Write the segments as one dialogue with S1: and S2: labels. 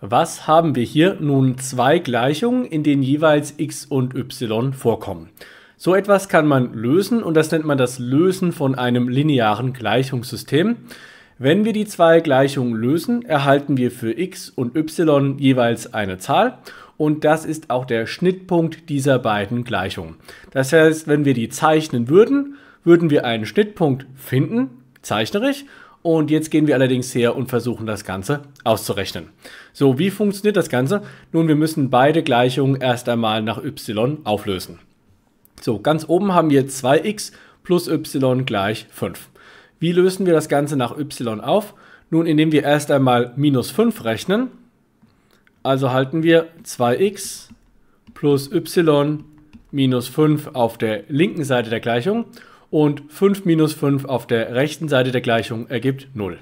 S1: Was haben wir hier? Nun zwei Gleichungen, in denen jeweils x und y vorkommen. So etwas kann man lösen und das nennt man das Lösen von einem linearen Gleichungssystem. Wenn wir die zwei Gleichungen lösen, erhalten wir für x und y jeweils eine Zahl und das ist auch der Schnittpunkt dieser beiden Gleichungen. Das heißt, wenn wir die zeichnen würden, würden wir einen Schnittpunkt finden, zeichnerisch, und jetzt gehen wir allerdings her und versuchen das Ganze auszurechnen. So, wie funktioniert das Ganze? Nun, wir müssen beide Gleichungen erst einmal nach y auflösen. So, ganz oben haben wir 2x plus y gleich 5. Wie lösen wir das Ganze nach y auf? Nun, indem wir erst einmal minus 5 rechnen. Also halten wir 2x plus y minus 5 auf der linken Seite der Gleichung und 5 minus 5 auf der rechten Seite der Gleichung ergibt 0.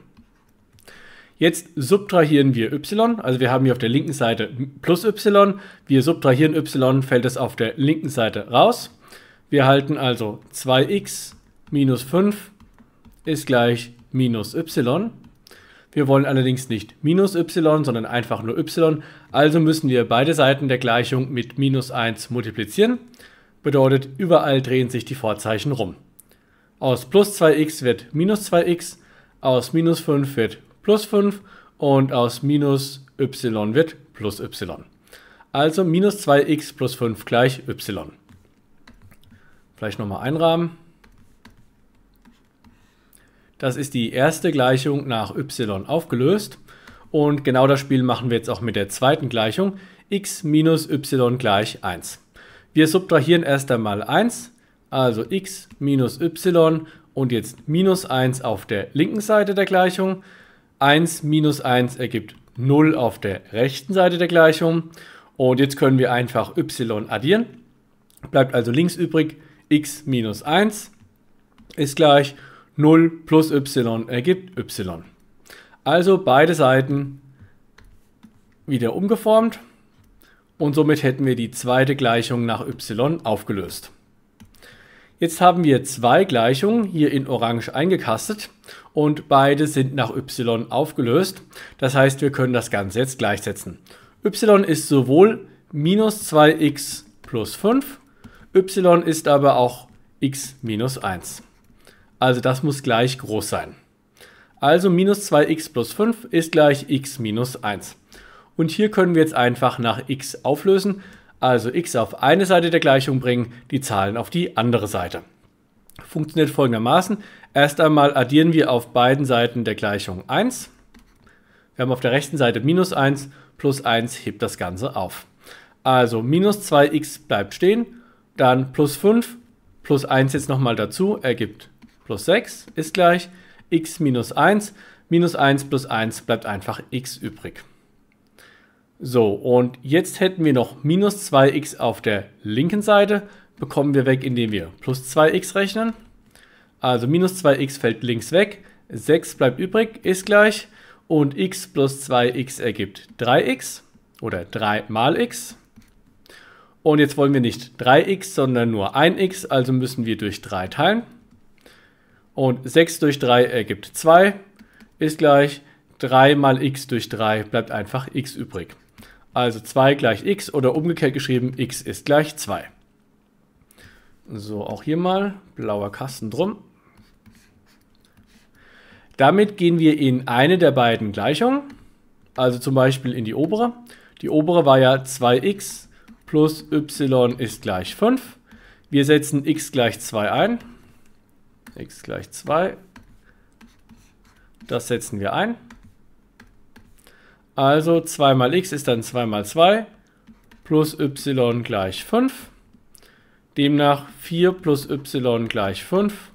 S1: Jetzt subtrahieren wir y, also wir haben hier auf der linken Seite plus y, wir subtrahieren y, fällt es auf der linken Seite raus. Wir halten also 2x minus 5 ist gleich minus y. Wir wollen allerdings nicht minus y, sondern einfach nur y, also müssen wir beide Seiten der Gleichung mit minus 1 multiplizieren. Bedeutet, überall drehen sich die Vorzeichen rum. Aus plus 2x wird minus 2x, aus minus 5 wird plus 5 und aus minus y wird plus y. Also minus 2x plus 5 gleich y. Vielleicht nochmal einrahmen. Das ist die erste Gleichung nach y aufgelöst. Und genau das Spiel machen wir jetzt auch mit der zweiten Gleichung. x minus y gleich 1. Wir subtrahieren erst einmal 1 also x minus y und jetzt minus 1 auf der linken Seite der Gleichung. 1 minus 1 ergibt 0 auf der rechten Seite der Gleichung. Und jetzt können wir einfach y addieren. Bleibt also links übrig x minus 1 ist gleich 0 plus y ergibt y. Also beide Seiten wieder umgeformt und somit hätten wir die zweite Gleichung nach y aufgelöst. Jetzt haben wir zwei Gleichungen hier in orange eingekastet und beide sind nach y aufgelöst. Das heißt, wir können das Ganze jetzt gleichsetzen. y ist sowohl minus 2x plus 5, y ist aber auch x minus 1. Also das muss gleich groß sein. Also minus 2x plus 5 ist gleich x minus 1. Und hier können wir jetzt einfach nach x auflösen also x auf eine Seite der Gleichung bringen, die Zahlen auf die andere Seite. Funktioniert folgendermaßen. Erst einmal addieren wir auf beiden Seiten der Gleichung 1. Wir haben auf der rechten Seite minus 1 plus 1 hebt das Ganze auf. Also minus 2x bleibt stehen, dann plus 5 plus 1 jetzt nochmal dazu ergibt plus 6 ist gleich x minus 1. Minus 1 plus 1 bleibt einfach x übrig. So, und jetzt hätten wir noch minus 2x auf der linken Seite, bekommen wir weg, indem wir plus 2x rechnen. Also minus 2x fällt links weg, 6 bleibt übrig, ist gleich, und x plus 2x ergibt 3x oder 3 mal x. Und jetzt wollen wir nicht 3x, sondern nur 1x, also müssen wir durch 3 teilen. Und 6 durch 3 ergibt 2, ist gleich 3 mal x durch 3 bleibt einfach x übrig. Also 2 gleich x oder umgekehrt geschrieben, x ist gleich 2. So, auch hier mal blauer Kasten drum. Damit gehen wir in eine der beiden Gleichungen, also zum Beispiel in die obere. Die obere war ja 2x plus y ist gleich 5. Wir setzen x gleich 2 ein. x gleich 2. Das setzen wir ein. Also 2 mal x ist dann 2 mal 2 plus y gleich 5. Demnach 4 plus y gleich 5.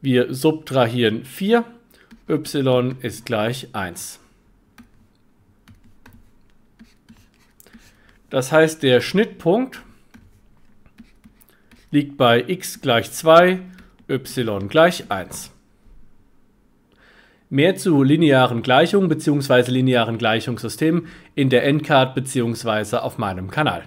S1: Wir subtrahieren 4. y ist gleich 1. Das heißt, der Schnittpunkt liegt bei x gleich 2, y gleich 1. Mehr zu linearen Gleichungen bzw. linearen Gleichungssystemen in der Endcard bzw. auf meinem Kanal.